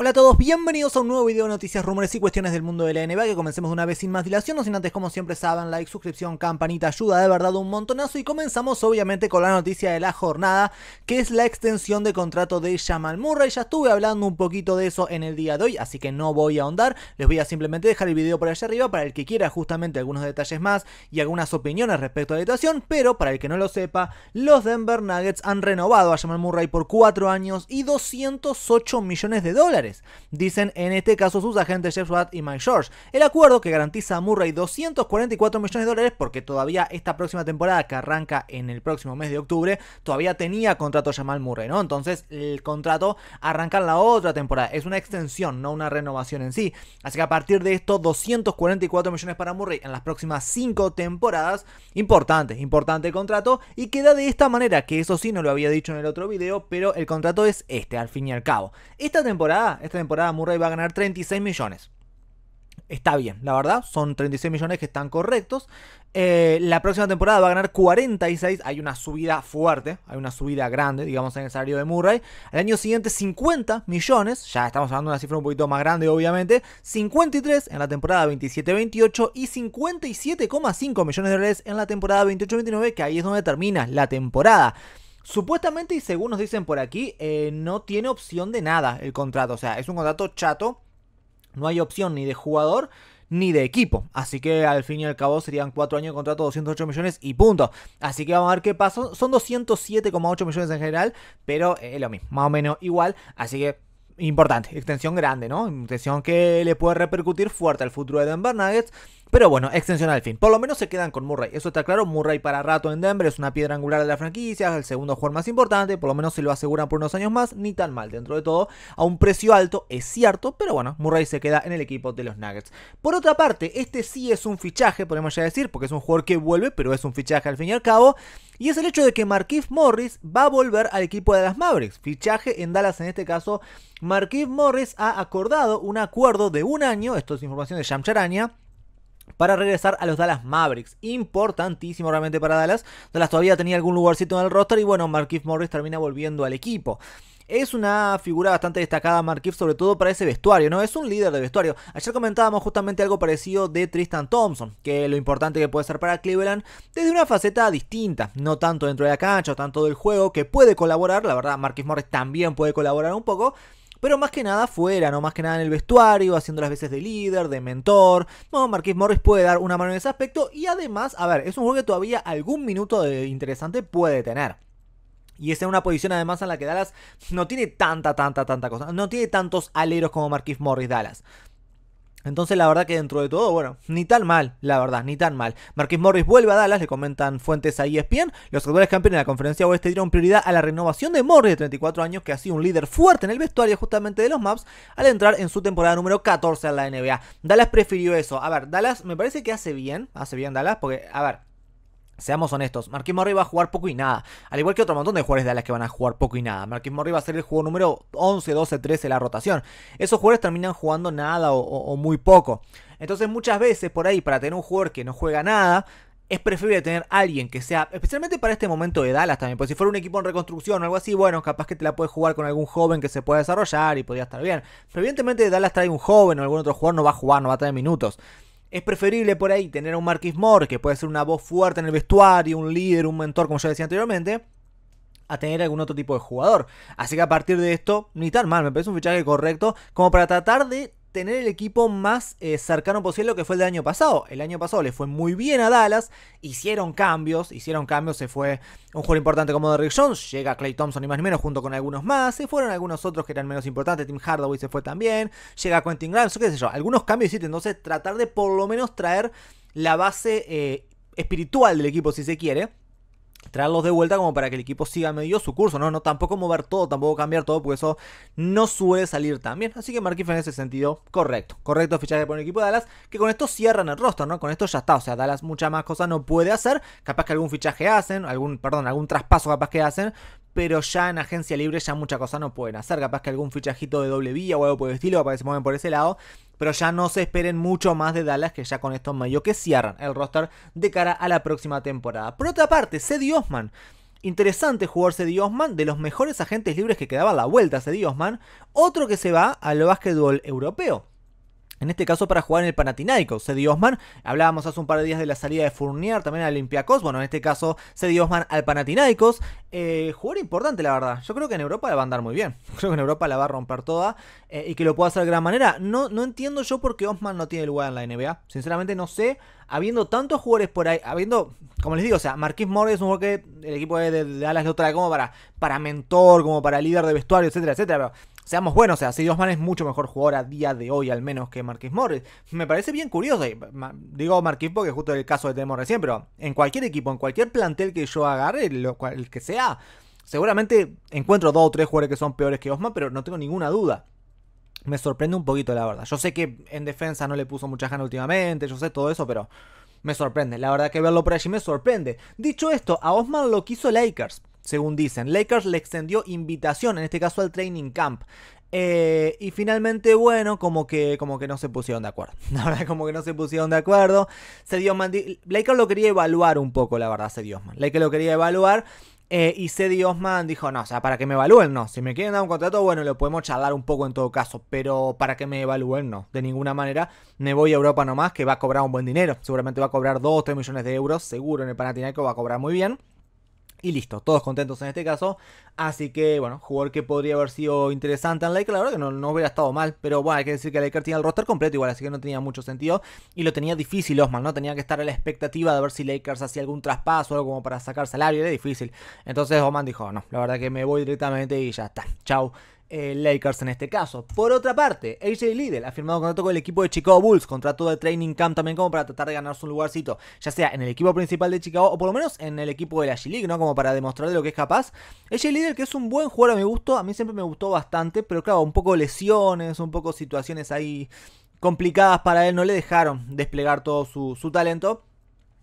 Hola a todos, bienvenidos a un nuevo video de noticias, rumores y cuestiones del mundo de la NBA que comencemos de una vez sin más dilación, no sin antes como siempre saben, like, suscripción, campanita, ayuda de verdad un montonazo y comenzamos obviamente con la noticia de la jornada que es la extensión de contrato de Jamal Murray, ya estuve hablando un poquito de eso en el día de hoy, así que no voy a ahondar, les voy a simplemente dejar el video por allá arriba para el que quiera justamente algunos detalles más y algunas opiniones respecto a la situación, pero para el que no lo sepa, los Denver Nuggets han renovado a Jamal Murray por 4 años y 208 millones de dólares. Dicen en este caso sus agentes Jeff Swatt y Mike George. El acuerdo que garantiza a Murray 244 millones de dólares porque todavía esta próxima temporada que arranca en el próximo mes de octubre todavía tenía contrato Jamal Murray, ¿no? Entonces el contrato arranca en la otra temporada. Es una extensión, no una renovación en sí. Así que a partir de esto 244 millones para Murray en las próximas 5 temporadas. Importante, importante el contrato y queda de esta manera, que eso sí no lo había dicho en el otro video, pero el contrato es este al fin y al cabo. Esta temporada esta temporada Murray va a ganar 36 millones. Está bien, la verdad, son 36 millones que están correctos. Eh, la próxima temporada va a ganar 46, hay una subida fuerte, hay una subida grande, digamos, en el salario de Murray. Al año siguiente 50 millones, ya estamos hablando de una cifra un poquito más grande, obviamente. 53 en la temporada 27-28 y 57,5 millones de dólares en la temporada 28-29, que ahí es donde termina la temporada. Supuestamente, y según nos dicen por aquí, eh, no tiene opción de nada el contrato. O sea, es un contrato chato. No hay opción ni de jugador ni de equipo. Así que al fin y al cabo serían 4 años de contrato, 208 millones y punto. Así que vamos a ver qué pasa, Son 207,8 millones en general, pero es eh, lo mismo, más o menos igual. Así que importante, extensión grande, ¿no? Extensión que le puede repercutir fuerte al futuro de Denver Nuggets. Pero bueno, extensión al fin. Por lo menos se quedan con Murray. Eso está claro. Murray para rato en Denver es una piedra angular de la franquicia. Es el segundo jugador más importante. Por lo menos se lo aseguran por unos años más. Ni tan mal dentro de todo. A un precio alto, es cierto. Pero bueno, Murray se queda en el equipo de los Nuggets. Por otra parte, este sí es un fichaje, podemos ya decir. Porque es un jugador que vuelve, pero es un fichaje al fin y al cabo. Y es el hecho de que Marquis Morris va a volver al equipo de las Mavericks. Fichaje en Dallas en este caso. Marquis Morris ha acordado un acuerdo de un año. Esto es información de Sham Charania para regresar a los Dallas Mavericks. Importantísimo realmente para Dallas. Dallas todavía tenía algún lugarcito en el roster y bueno, Marquise Morris termina volviendo al equipo. Es una figura bastante destacada, Markiff. sobre todo para ese vestuario, ¿no? Es un líder de vestuario. Ayer comentábamos justamente algo parecido de Tristan Thompson, que lo importante que puede ser para Cleveland desde una faceta distinta, no tanto dentro de la cancha, tanto del juego, que puede colaborar, la verdad, Marquis Morris también puede colaborar un poco, pero más que nada fuera, ¿no? Más que nada en el vestuario, haciendo las veces de líder, de mentor. Bueno, Marquis Morris puede dar una mano en ese aspecto. Y además, a ver, es un juego que todavía algún minuto interesante puede tener. Y es en una posición además en la que Dallas no tiene tanta, tanta, tanta cosa. No tiene tantos aleros como Marquis Morris Dallas. Entonces la verdad que dentro de todo, bueno, ni tan mal, la verdad, ni tan mal. Marquis Morris vuelve a Dallas, le comentan fuentes es ESPN. Los actuales campeones de la conferencia oeste dieron prioridad a la renovación de Morris de 34 años, que ha sido un líder fuerte en el vestuario justamente de los Maps, al entrar en su temporada número 14 a la NBA. Dallas prefirió eso. A ver, Dallas me parece que hace bien, hace bien Dallas, porque, a ver, Seamos honestos, Marquis Morri va a jugar poco y nada. Al igual que otro montón de jugadores de Dallas que van a jugar poco y nada. Marquis Morri va a ser el juego número 11, 12, 13 de la rotación. Esos jugadores terminan jugando nada o, muy poco. Entonces muchas veces por ahí, para tener un jugador que no juega nada, es preferible tener alguien que sea, especialmente para este momento de Dallas también, pues si fuera un equipo en reconstrucción o algo así, bueno, capaz que te la puedes jugar con algún joven que se pueda desarrollar y podría estar bien. Pero evidentemente Dallas trae un joven o algún otro jugador no va a jugar, no va a tener minutos. Es preferible por ahí tener a un Marquis Moore, que puede ser una voz fuerte en el vestuario, un líder, un mentor, como yo decía anteriormente, a tener algún otro tipo de jugador. Así que a partir de esto, ni tan mal, me parece un fichaje correcto como para tratar de tener el equipo más eh, cercano posible a lo que fue el del año pasado. El año pasado le fue muy bien a Dallas, hicieron cambios, hicieron cambios, se fue un jugador importante como Derrick Jones, llega Clay Thompson y más ni menos junto con algunos más, se fueron algunos otros que eran menos importantes, Tim Hardaway se fue también, llega Quentin Grimes, qué sé yo, algunos cambios hiciste, entonces tratar de por lo menos traer la base eh, espiritual del equipo si se quiere traerlos de vuelta como para que el equipo siga medio su curso, ¿no? No tampoco mover todo, tampoco cambiar todo, porque eso no suele salir tan bien. Así que marquifa en ese sentido, correcto. Correcto fichaje por el equipo de Dallas, que con esto cierran el roster, ¿no? Con esto ya está. O sea, Dallas mucha más cosas no puede hacer. Capaz que algún fichaje hacen, algún, perdón, algún traspaso capaz que hacen, pero ya en agencia libre ya muchas cosas no pueden hacer. Capaz que algún fichajito de doble vía o algo por el estilo, capaz que se mueven por ese lado pero ya no se esperen mucho más de Dallas que ya con estos medio que cierran el roster de cara a la próxima temporada. Por otra parte, Cedi Osman. Interesante jugador Cedi Osman, de los mejores agentes libres que quedaba a la vuelta Cedi Osman, otro que se va al básquetbol europeo. En este caso para jugar en el Panathinaikos. Cedi Osman, hablábamos hace un par de días de la salida de Fournier también al Olympiacos. Bueno, en este caso Cedi Osman al Panathinaikos. Eh, jugador importante, la verdad. Yo creo que en Europa la va a andar muy bien. Creo que en Europa la va a romper toda eh, y que lo pueda hacer de gran manera. No, no entiendo yo por qué Osman no tiene lugar en la NBA. Sinceramente no sé. Habiendo tantos jugadores por ahí, habiendo, como les digo, o sea, Marquis Morris es un jugador que el equipo de, de, de Alas como para, para mentor, como para líder de vestuario, etcétera, etcétera seamos buenos, o sea, si Osman es mucho mejor jugador a día de hoy al menos que Marquis Morris. Me parece bien curioso, digo Marquis porque justo el caso de tenemos recién, pero en cualquier equipo, en cualquier plantel que yo agarre, cual, el que sea, seguramente encuentro dos o tres jugadores que son peores que Osman, pero no tengo ninguna duda. Me sorprende un poquito, la verdad. Yo sé que en defensa no le puso mucha gana últimamente, yo sé todo eso, pero me sorprende. La verdad que verlo por allí me sorprende. Dicho esto, a Osman lo quiso Lakers según dicen. Lakers le extendió invitación, en este caso al training camp. Eh, y finalmente, bueno, como que, como que no se pusieron de acuerdo. La verdad, como que no se pusieron de acuerdo. Se dio Lakers lo quería evaluar un poco, la verdad, se dio Lakers lo quería evaluar. Eh, y Cedi Osman dijo, no, o sea, para que me evalúen, no. Si me quieren dar un contrato, bueno, lo podemos charlar un poco en todo caso. Pero para que me evalúen, no. De ninguna manera me voy a Europa nomás, que va a cobrar un buen dinero. Seguramente va a cobrar 2 o 3 millones de euros, seguro en el Panathinaikos va a cobrar muy bien. Y listo, todos contentos en este caso. Así que, bueno, jugador que podría haber sido interesante en Laker. La verdad que no, hubiera estado mal, pero bueno, hay que decir que Laker tenía el roster completo igual, así que no tenía mucho sentido. Y lo tenía difícil Osman, ¿no? Tenía que estar a la expectativa de ver si Lakers hacía algún traspaso o algo como para sacar salario. Era difícil. Entonces Osman dijo, no, la verdad que me voy directamente y ya está. Chau. Eh, Lakers en este caso. Por otra parte, AJ Liddell ha firmado contrato con el equipo de Chicago Bulls, contrato de training camp también como para tratar de ganarse un lugarcito, ya sea en el equipo principal de Chicago o por lo menos en el equipo de la G-League, ¿no? Como para demostrar de lo que es capaz. AJ Liddell que es un buen jugador a mi gusto, a mí siempre me gustó bastante, pero claro, un poco lesiones, un poco situaciones ahí complicadas para él, no le dejaron desplegar todo su talento.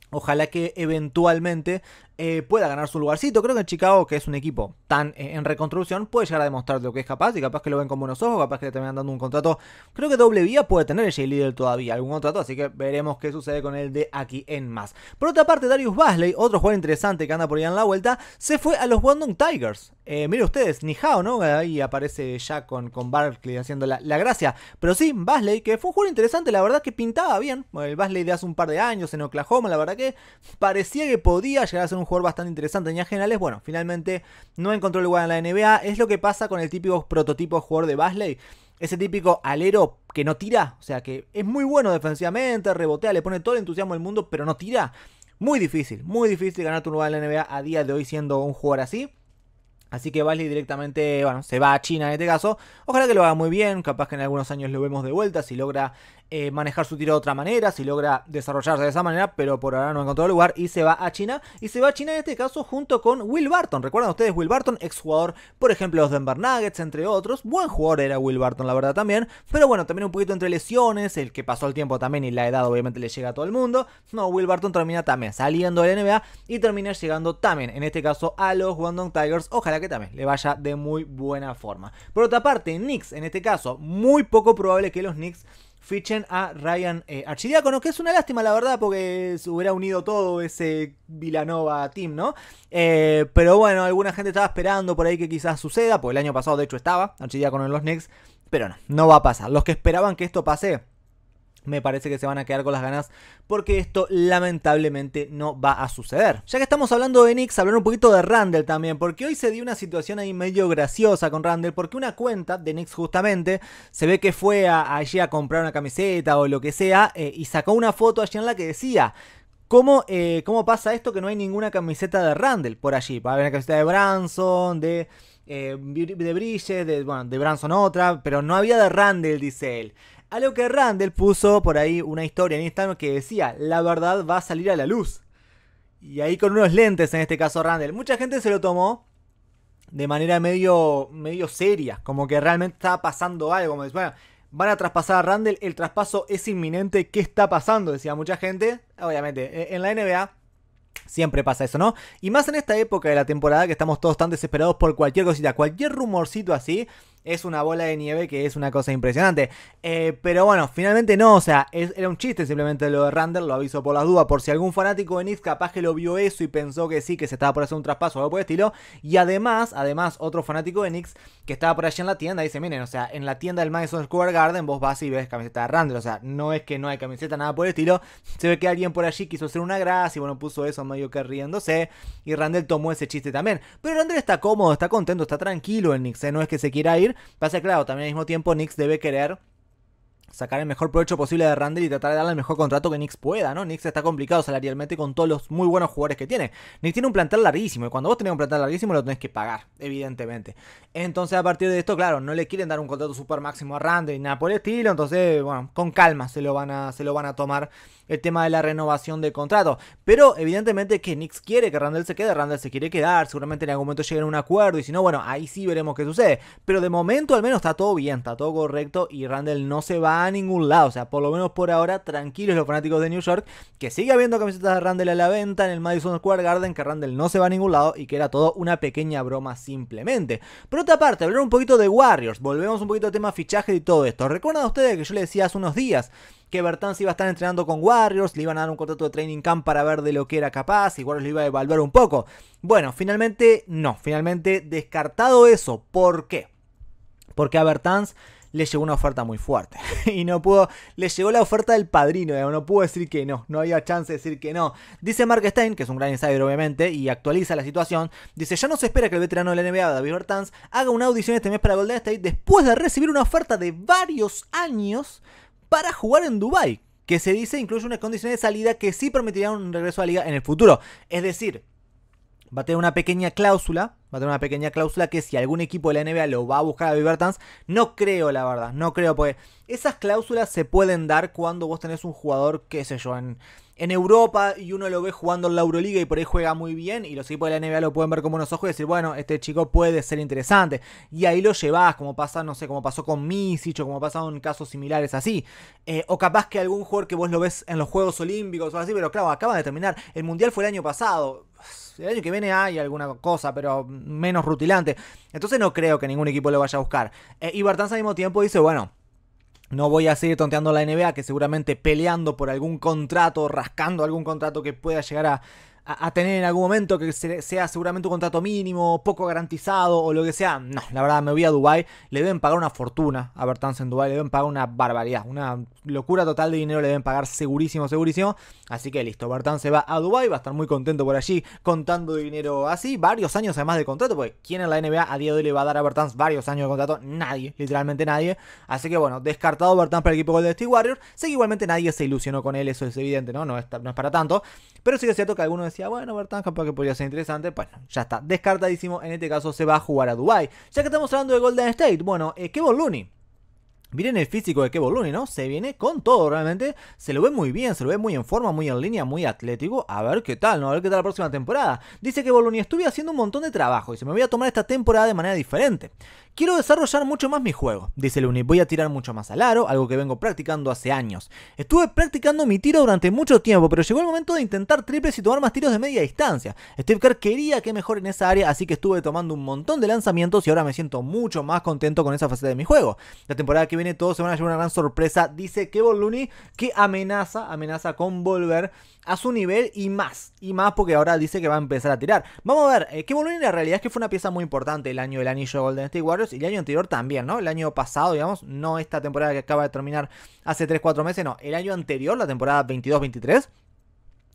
Ojalá que eventualmente eh, pueda ganar su lugarcito. Creo que en Chicago, que es un equipo tan eh, en reconstrucción, puede llegar a demostrar lo que es capaz y capaz que lo ven con buenos ojos, capaz que le terminan dando un contrato. Creo que doble vía puede tener Jay líder todavía algún contrato, así que veremos qué sucede con él de aquí en más. Por otra parte, Darius Basley, otro jugador interesante que anda por allá en la vuelta, se fue a los Guangdong Tigers. Eh, miren ustedes, ni ¿no? Ahí aparece ya con, con Barkley haciendo la, la, gracia. Pero sí, Basley, que fue un jugador interesante, la verdad que pintaba bien. El Basley de hace un par de años en Oklahoma, la verdad que parecía que podía llegar a ser un jugador bastante interesante en generales, bueno, finalmente no encontró el lugar en la NBA. Es lo que pasa con el típico prototipo jugador de Basley. Ese típico alero que no tira, o sea que es muy bueno defensivamente, rebotea, le pone todo el entusiasmo al mundo, pero no tira. Muy difícil, muy difícil ganar tu lugar en la NBA a día de hoy siendo un jugador así. Así que Basley directamente, bueno, se va a China en este caso. Ojalá que lo haga muy bien, capaz que en algunos años lo vemos de vuelta, si logra eh, manejar su tiro de otra manera, si logra desarrollarse de esa manera, pero por ahora no encontró lugar y se va a China. Y se va a China en este caso junto con Will Barton. ¿Recuerdan ustedes Will Barton? Exjugador, por ejemplo, los Denver Nuggets, entre otros. Buen jugador era Will Barton, la verdad también. Pero bueno, también un poquito entre lesiones, el que pasó el tiempo también y la edad obviamente le llega a todo el mundo. No, Will Barton termina también saliendo de la NBA y termina llegando también, en este caso, a los Guangdong Tigers. Ojalá que también le vaya de muy buena forma. Por otra parte, Knicks, en este caso, muy poco probable que los Knicks fichen a Ryan eh, que es una lástima, la verdad, porque se hubiera unido todo ese Vilanova team, ¿no? Eh, pero bueno, alguna gente estaba esperando por ahí que quizás suceda, porque el año pasado de hecho estaba Archidiacono en los Knicks, pero no, no va a pasar. Los que esperaban que esto pase me parece que se van a quedar con las ganas porque esto lamentablemente no va a suceder. Ya que estamos hablando de Knicks, hablar un poquito de Randall también, porque hoy se dio una situación ahí medio graciosa con Randall, porque una cuenta de Knicks justamente se ve que fue allí a comprar una camiseta o lo que sea eh, y sacó una foto allí en la que decía... ¿Cómo, eh, ¿Cómo pasa esto que no hay ninguna camiseta de Randall por allí? Va a haber una camiseta de Branson, de, eh, de Brille, de, bueno, de Branson otra, pero no había de Randall, dice él. A lo que Randall puso por ahí una historia en Instagram que decía, la verdad va a salir a la luz. Y ahí con unos lentes, en este caso Randall. Mucha gente se lo tomó de manera medio, medio seria, como que realmente estaba pasando algo. Como bueno, van a traspasar a Randall, el traspaso es inminente, ¿qué está pasando? Decía mucha gente. Obviamente, e, en la NBA siempre pasa eso, ¿no? Y más en esta época de la temporada que estamos todos tan desesperados por cualquier cosita, cualquier rumorcito así, es una bola de nieve que es una cosa impresionante. Eh, pero bueno, finalmente no, o sea, era un chiste simplemente lo de Randall, lo aviso por las dudas, por si algún fanático de Knicks capaz que lo vio eso y pensó que sí, que se estaba por hacer un traspaso o algo por el estilo. Y además, además, otro fanático de Knicks que estaba por allí en la tienda dice, miren, o sea, en la tienda del Madison Square Garden vos vas y ves camiseta de Randall. o sea, no es que no hay camiseta, nada por el estilo, se ve que alguien por allí quiso hacer una gracia y bueno, puso eso medio que riéndose y Randall tomó ese chiste también. Pero Randall está cómodo, está contento, está tranquilo en Knicks, ¿eh? no es que se quiera ir, Pasa claro, también al mismo tiempo Nix debe crear sacar el mejor provecho posible de Randall y tratar de darle el mejor contrato que Knicks pueda, ¿no? Knicks está complicado salarialmente con todos los muy buenos jugadores que tiene. Nix tiene un plantel larguísimo y cuando vos tenés un plantel larguísimo lo tenés que pagar, evidentemente. Entonces, a partir de esto, claro, no le quieren dar un contrato super máximo a Randall y nada por el estilo, entonces, bueno, con calma se lo van a, se lo van a tomar el tema de la renovación de contrato. Pero evidentemente que Knicks quiere que Randall se quede, Randall se quiere quedar, seguramente en algún momento lleguen a un acuerdo y si no, bueno, ahí sí veremos qué sucede. Pero de momento al menos está todo bien, está todo correcto y Randall no se va a ningún lado. O sea, por lo menos por ahora, tranquilos los fanáticos de New York, que sigue habiendo camisetas de Randall a la venta en el Madison Square Garden, que Randall no se va a ningún lado y que era todo una pequeña broma simplemente. Por otra parte, hablar un poquito de Warriors, volvemos un poquito al tema fichaje y todo esto. ¿Recuerdan ustedes que yo les decía hace unos días que Bertans iba a estar entrenando con Warriors, le iban a dar un contrato de training camp para ver de lo que era capaz y Warriors lo iba a evaluar un poco. Bueno, finalmente no, finalmente descartado eso. ¿Por qué? Porque a Bertans le llegó una oferta muy fuerte. y no pudo, le llegó la oferta del padrino, no pudo decir que no, no había chance de decir que no. Dice Mark Stein, que es un gran insider obviamente, y actualiza la situación, dice, ya no se espera que el veterano de la NBA, David Bertans, haga una audición este mes para Golden State después de recibir una oferta de varios años para jugar en Dubai que se dice incluye unas condiciones de salida que sí permitirían un regreso a la liga en el futuro. Es decir, va a tener una pequeña cláusula. Va a tener una pequeña cláusula que si algún equipo de la NBA lo va a buscar a Vivertans no creo, la verdad, no creo, porque esas cláusulas se pueden dar cuando vos tenés un jugador, qué sé yo, en, Europa y uno lo ve jugando en la Euroliga y por ahí juega muy bien y los equipos de la NBA lo pueden ver como unos ojos y decir, bueno, este chico puede ser interesante. Y ahí lo llevas, como pasa, no sé, como pasó con Misich o como pasaron casos similares así. Eh, o capaz que algún jugador que vos lo ves en los Juegos Olímpicos o así, pero claro, acaba de terminar. El Mundial fue el año pasado el año que viene hay alguna cosa, pero menos rutilante. Entonces no creo que ningún equipo lo vaya a buscar. Eh, y Bartanz al mismo tiempo dice, bueno, no voy a seguir tonteando la NBA, que seguramente peleando por algún contrato, rascando algún contrato que pueda llegar a, a, tener en algún momento que sea seguramente un contrato mínimo, poco garantizado o lo que sea. No, la verdad, me voy a Dubai, le deben pagar una fortuna a Bertans en Dubai, le deben pagar una barbaridad, una locura total de dinero, le deben pagar segurísimo, segurísimo. Así que listo, Bertans se va a Dubai, va a estar muy contento por allí contando dinero así, varios años además de contrato, porque ¿quién en la NBA a día de hoy le va a dar a Bertans varios años de contrato? Nadie, literalmente nadie. Así que bueno, descartado Bertans para el equipo Golden State Warriors, sé que igualmente nadie se ilusionó con él, eso es evidente, ¿no? No es, para tanto, pero sí que es cierto que algunos bueno, Bertán, capaz que podría ser interesante. Bueno, pues, ya está, descartadísimo. En este caso se va a jugar a Dubai. Ya que estamos hablando de Golden State, bueno, eh, Kevin Looney. Miren el físico de Kevin Looney, ¿no? Se viene con todo realmente. Se lo ve muy bien, se lo ve muy en forma, muy en línea, muy atlético. A ver qué tal, ¿no? A ver qué tal la próxima temporada. Dice que Looney estuve haciendo un montón de trabajo y se me voy a tomar esta temporada de manera diferente. Quiero desarrollar mucho más mi juego, dice Luni. Voy a tirar mucho más al aro, algo que vengo practicando hace años. Estuve practicando mi tiro durante mucho tiempo, pero llegó el momento de intentar triples y tomar más tiros de media distancia. Steve Kerr quería que mejor en esa área, así que estuve tomando un montón de lanzamientos y ahora me siento mucho más contento con esa faceta de mi juego. La temporada que viene todos se van a llevar una gran sorpresa, dice Kevin Looney, que amenaza, amenaza con volver a su nivel y más. Y más porque ahora dice que va a empezar a tirar. Vamos a ver, qué eh, que en la realidad es que fue una pieza muy importante el año del anillo de Golden State Warriors y el año anterior también, ¿no? El año pasado, digamos, no esta temporada que acaba de terminar hace 3-4 meses, no, el año anterior, la temporada 22-23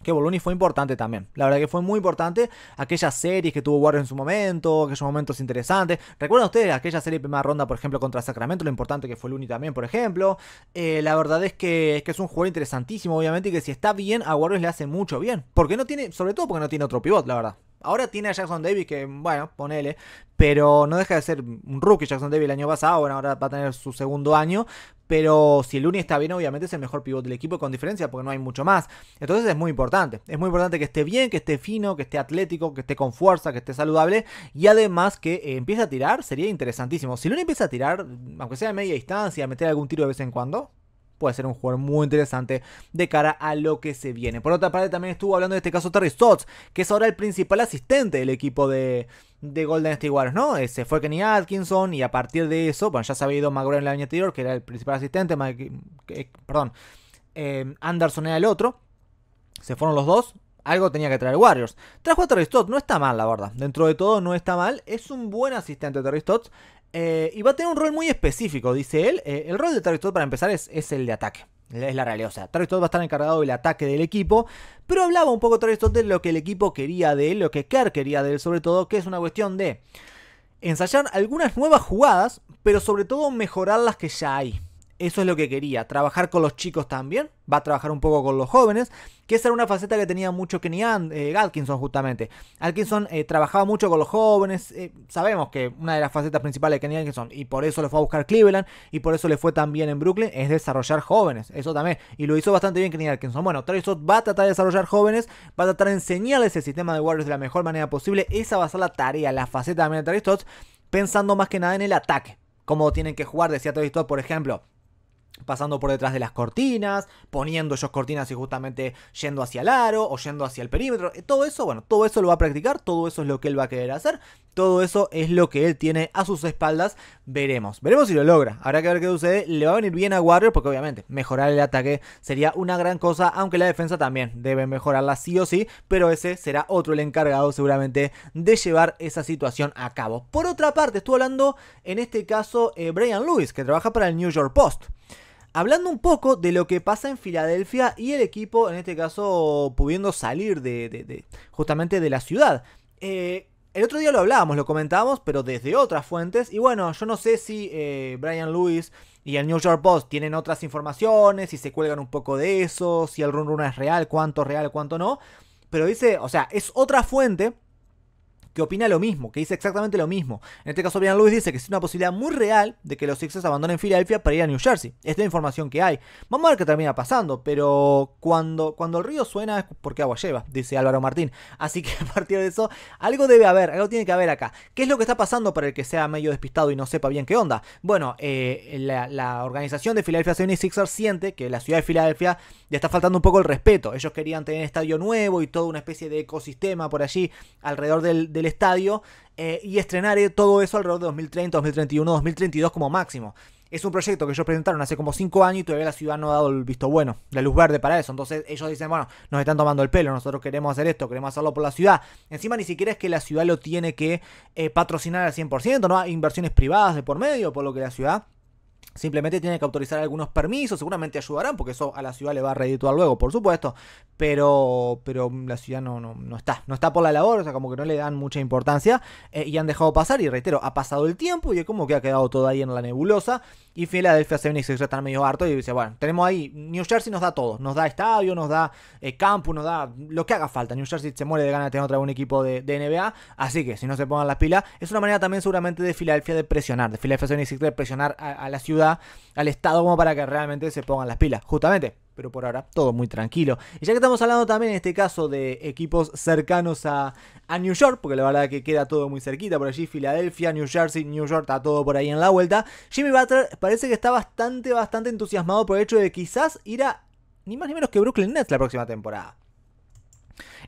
que Boloni fue importante también. La verdad que fue muy importante aquellas series que tuvo Warriors en su momento, aquellos momentos interesantes. ¿Recuerdan ustedes aquella serie de primera ronda, por ejemplo, contra Sacramento? Lo importante que fue Looney también, por ejemplo. Eh, la verdad es que, es un jugador interesantísimo, obviamente, y que si está bien, a Warriors le hace mucho bien. Porque no tiene, sobre todo porque no tiene otro pivot, la verdad. Ahora tiene a Jackson Davis, que bueno, ponele, pero no deja de ser un rookie Jackson Davis el año pasado, bueno, ahora va a tener su segundo año, pero si el Luni está bien, obviamente es el mejor pivot del equipo con diferencia porque no hay mucho más. Entonces es muy importante. Es muy importante que esté bien, que esté fino, que esté atlético, que esté con fuerza, que esté saludable. Y además que eh, empiece a tirar, sería interesantísimo. Si Luni empieza a tirar, aunque sea de media distancia, meter algún tiro de vez en cuando, puede ser un jugador muy interesante de cara a lo que se viene. Por otra parte, también estuvo hablando de este caso Terry Stotts, que es ahora el principal asistente del equipo de, de Golden State Warriors, ¿no? Eh, se fue Kenny Atkinson y a partir de eso, bueno, ya se había ido McGrath en la año anterior, que era el principal asistente, eh, perdón, eh, Anderson era el otro, se fueron los dos, algo tenía que traer Warriors. Trajo a Terry Stotts, no está mal, la verdad. Dentro de todo, no está mal. Es un buen asistente Terry Stotts. Eh, y va a tener un rol muy específico, dice él. Eh, el rol de Travis para empezar, es, es, el de ataque. Es la realidad. O sea, Travis va a estar encargado del ataque del equipo. Pero hablaba un poco Travis de lo que el equipo quería de él, lo que Kerr quería de él, sobre todo, que es una cuestión de ensayar algunas nuevas jugadas, pero sobre todo mejorar las que ya hay. Eso es lo que quería, trabajar con los chicos también, va a trabajar un poco con los jóvenes, que esa era una faceta que tenía mucho Kenny eh, Atkinson justamente. Atkinson eh, trabajaba mucho con los jóvenes, eh, sabemos que una de las facetas principales de Kenny Atkinson, y por eso le fue a buscar Cleveland, y por eso le fue también en Brooklyn, es desarrollar jóvenes, eso también, y lo hizo bastante bien Kenny Atkinson. Bueno, Travis Scott va a tratar de desarrollar jóvenes, va a tratar de enseñarles el sistema de Warriors de la mejor manera posible, esa va a ser la tarea, la faceta también de Travis Scott, pensando más que nada en el ataque, cómo tienen que jugar, decía Travis Scott, por ejemplo pasando por detrás de las cortinas, poniendo ellos cortinas y justamente yendo hacia el aro o yendo hacia el perímetro. Eh, todo eso, bueno, todo eso lo va a practicar, todo eso es lo que él va a querer hacer, todo eso es lo que él tiene a sus espaldas. Veremos, veremos si lo logra. Habrá que ver qué sucede. Le va a venir bien a Warrior porque obviamente mejorar el ataque sería una gran cosa, aunque la defensa también debe mejorarla sí o sí, pero ese será otro el encargado seguramente de llevar esa situación a cabo. Por otra parte, estuvo hablando en este caso eh, Brian Lewis, que trabaja para el New York Post. Hablando un poco de lo que pasa en Filadelfia y el equipo, en este caso, pudiendo salir de, justamente de la ciudad. Eh, el otro día lo hablábamos, lo comentábamos, pero desde otras fuentes. Y bueno, yo no sé si eh, Brian Lewis y el New York Post tienen otras informaciones, si se cuelgan un poco de eso, si el run run es real, cuánto real, cuánto no. Pero dice, o sea, es otra fuente que opina lo mismo, que dice exactamente lo mismo. En este caso, Brian Lewis dice que es una posibilidad muy real de que los Sixers abandonen Filadelfia para ir a New Jersey. Esta es la información que hay. Vamos a ver qué termina pasando, pero cuando, cuando el río suena es porque agua lleva, dice Álvaro Martín. Así que a partir de eso, algo debe haber, algo tiene que haber acá. ¿Qué es lo que está pasando para el que sea medio despistado y no sepa bien qué onda? Bueno, eh, la, organización de Filadelfia 76 Sixers siente que la ciudad de Filadelfia ya está faltando un poco el respeto. Ellos querían tener estadio nuevo y toda una especie de ecosistema por allí alrededor del estadio eh, y estrenar todo eso alrededor de 2030, 2031, 2032 como máximo. Es un proyecto que ellos presentaron hace como 5 años y todavía la ciudad no ha dado el visto bueno, la luz verde para eso. Entonces ellos dicen, bueno, nos están tomando el pelo, nosotros queremos hacer esto, queremos hacerlo por la ciudad. Encima ni siquiera es que la ciudad lo tiene que eh, patrocinar al 100%, no hay inversiones privadas de por medio, por lo que la ciudad Simplemente tiene que autorizar algunos permisos, seguramente ayudarán, porque eso a la ciudad le va a redituar luego, por supuesto. Pero, pero la ciudad no, no, está, no está por la labor, o sea, como que no le dan mucha importancia eh, y han dejado pasar. Y reitero, ha pasado el tiempo y es como que ha quedado todo ahí en la nebulosa. Y Philadelphia 76 ya están medio harto y dice: Bueno, tenemos ahí, New Jersey nos da todo, nos da estadio, nos da eh, campo, nos da lo que haga falta. New Jersey se muere de ganas de tener otra un equipo de, NBA, así que si no se pongan las pilas, es una manera también, seguramente, de Filadelfia de presionar, de Philadelphia 76 de presionar a la ciudad al Estado como para que realmente se pongan las pilas, justamente. Pero por ahora todo muy tranquilo. Y ya que estamos hablando también en este caso de equipos cercanos a, New York, porque la verdad que queda todo muy cerquita por allí, Filadelfia, New Jersey, New York, está todo por ahí en la vuelta. Jimmy Butler parece que está bastante, bastante entusiasmado por el hecho de quizás ir a ni más ni menos que Brooklyn Nets la próxima temporada.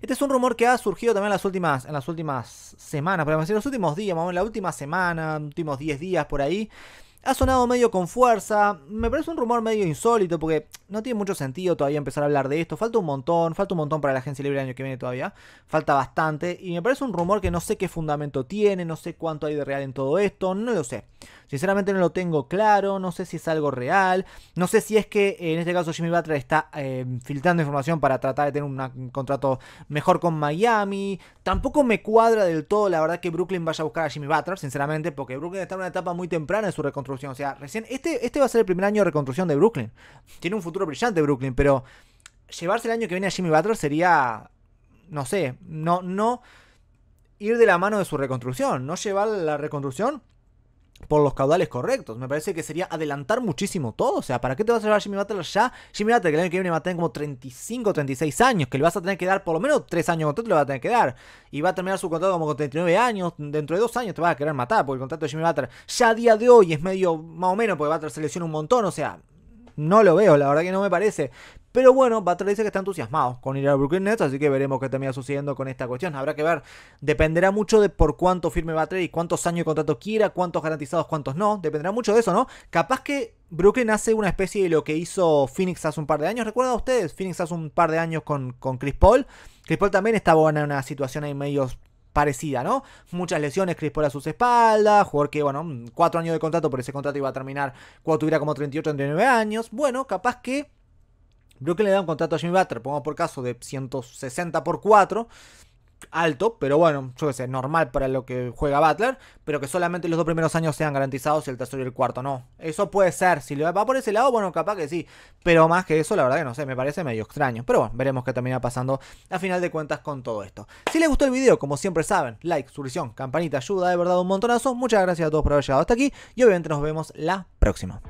Este es un rumor que ha surgido también en las últimas, en las últimas semanas, en los últimos días, en la última semana, últimos 10 días por ahí ha sonado medio con fuerza. Me parece un rumor medio insólito porque no tiene mucho sentido todavía empezar a hablar de esto. Falta un montón, falta un montón para la agencia libre el año que viene todavía. Falta bastante. Y me parece un rumor que no sé qué fundamento tiene, no sé cuánto hay de real en todo esto, no lo sé. Sinceramente no lo tengo claro, no sé si es algo real, no sé si es que eh, en este caso Jimmy Butler está eh, filtrando información para tratar de tener un contrato mejor con Miami. Tampoco me cuadra del todo la verdad que Brooklyn vaya a buscar a Jimmy Butler, sinceramente, porque Brooklyn está en una etapa muy temprana en su reconstrucción o sea, recién. Este, este va a ser el primer año de reconstrucción de Brooklyn. Tiene un futuro brillante Brooklyn, pero llevarse el año que viene a Jimmy Butler sería. No sé. No, no. Ir de la mano de su reconstrucción. No llevar la reconstrucción por los caudales correctos. Me parece que sería adelantar muchísimo todo. O sea, ¿para qué te vas a llevar a Jimmy Butler ya? Jimmy Butler, que el año que viene va a tener como 35, 36 años, que le vas a tener que dar por lo menos 3 años de contrato, le vas a tener que dar. Y va a terminar su contrato como con 39 años. Dentro de 2 años te vas a querer matar, porque el contrato de Jimmy Butler ya a día de hoy es medio más o menos, porque Butler se lesiona un montón. O sea, no lo veo, la verdad que no me parece. Pero bueno, Butler dice que está entusiasmado con ir a Brooklyn Nets, así que veremos qué termina sucediendo con esta cuestión. Habrá que ver, dependerá mucho de por cuánto firme Butler y cuántos años de contrato quiera, cuántos garantizados, cuántos no. Dependerá mucho de eso, ¿no? Capaz que Brooklyn hace una especie de lo que hizo Phoenix hace un par de años. ¿Recuerdan ustedes? Phoenix hace un par de años con, con Chris Paul. Chris Paul también estaba en una situación ahí medio parecida, ¿no? Muchas lesiones, Chris Paul a sus espaldas, jugador que, bueno, cuatro años de contrato, pero ese contrato iba a terminar cuando tuviera como 38, 39 años. Bueno, capaz que que le da un contrato a Jimmy Butler, pongo por caso, de 160 por 4 alto, pero bueno, yo qué sé, normal para lo que juega Butler, pero que solamente los dos primeros años sean garantizados y el tercero y el cuarto no. Eso puede ser, si le va por ese lado, bueno, capaz que sí, pero más que eso, la verdad que no sé, me parece medio extraño. Pero bueno, veremos qué termina pasando a final de cuentas con todo esto. Si les gustó el video, como siempre saben, like, suscripción, campanita, ayuda, de verdad un montonazo. Muchas gracias a todos por haber llegado hasta aquí y obviamente nos vemos la próxima.